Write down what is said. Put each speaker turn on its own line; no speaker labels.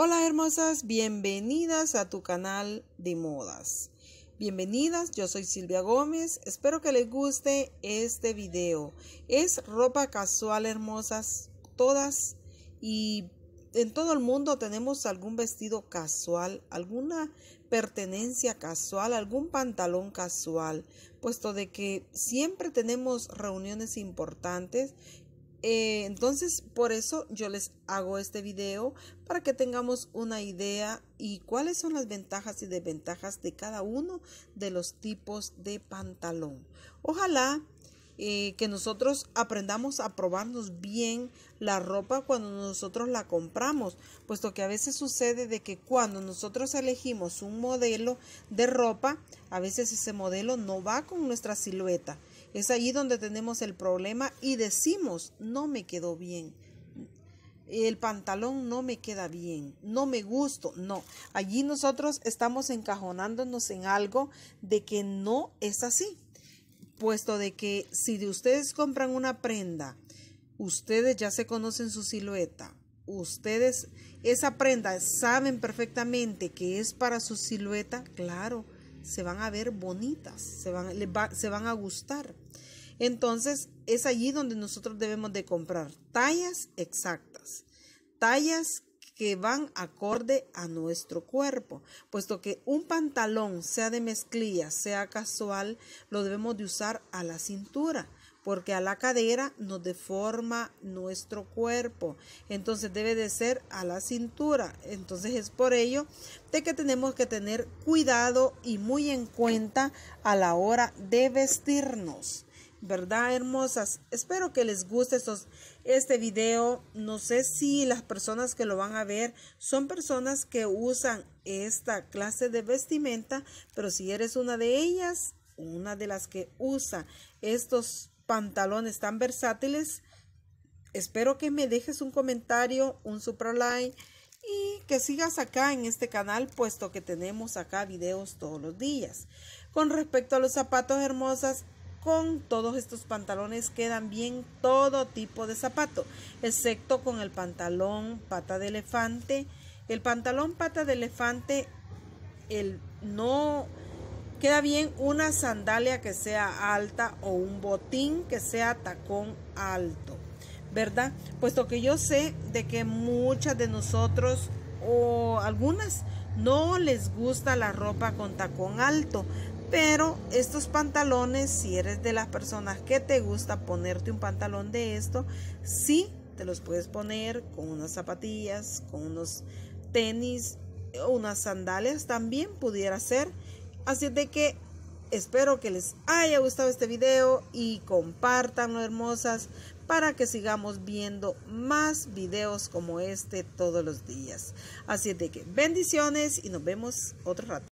Hola hermosas, bienvenidas a tu canal de modas. Bienvenidas, yo soy Silvia Gómez, espero que les guste este video. Es ropa casual hermosas, todas y en todo el mundo tenemos algún vestido casual, alguna pertenencia casual, algún pantalón casual, puesto de que siempre tenemos reuniones importantes eh, entonces, por eso yo les hago este video para que tengamos una idea y cuáles son las ventajas y desventajas de cada uno de los tipos de pantalón. Ojalá eh, que nosotros aprendamos a probarnos bien la ropa cuando nosotros la compramos, puesto que a veces sucede de que cuando nosotros elegimos un modelo de ropa, a veces ese modelo no va con nuestra silueta es allí donde tenemos el problema y decimos, no me quedó bien. El pantalón no me queda bien, no me gusto, no. Allí nosotros estamos encajonándonos en algo de que no es así. Puesto de que si de ustedes compran una prenda, ustedes ya se conocen su silueta, ustedes esa prenda saben perfectamente que es para su silueta, claro se van a ver bonitas, se van, a gustar. Entonces es allí donde nosotros debemos de comprar tallas exactas, tallas que van acorde a nuestro cuerpo, puesto que un pantalón, sea de mezclilla, sea casual, lo debemos de usar a la cintura porque a la cadera nos deforma nuestro cuerpo. Entonces debe de ser a la cintura. Entonces es por ello de que tenemos que tener cuidado y muy en cuenta a la hora de vestirnos. ¿Verdad, hermosas? Espero que les guste este video. No sé si las personas que lo van a ver son personas que usan esta clase de vestimenta, pero si eres una de ellas, una de las que usa estos pantalones tan versátiles. Espero que me dejes un comentario, un super like y que sigas acá en este canal puesto que tenemos acá videos todos los días. Con respecto a los zapatos hermosas, con todos estos pantalones quedan bien todo tipo de zapato, excepto con el pantalón pata de elefante. El pantalón pata de elefante, el no Queda bien una sandalia que sea alta o un botín que sea tacón alto, ¿verdad? Puesto que yo sé de que muchas de nosotros o algunas no les gusta la ropa con tacón alto, pero estos pantalones, si eres de las personas que te gusta ponerte un pantalón de esto, sí te los puedes poner con unas zapatillas, con unos tenis, o unas sandalias también pudiera ser Así es de que espero que les haya gustado este video y compartanlo hermosas para que sigamos viendo más videos como este todos los días. Así es de que bendiciones y nos vemos otro rato.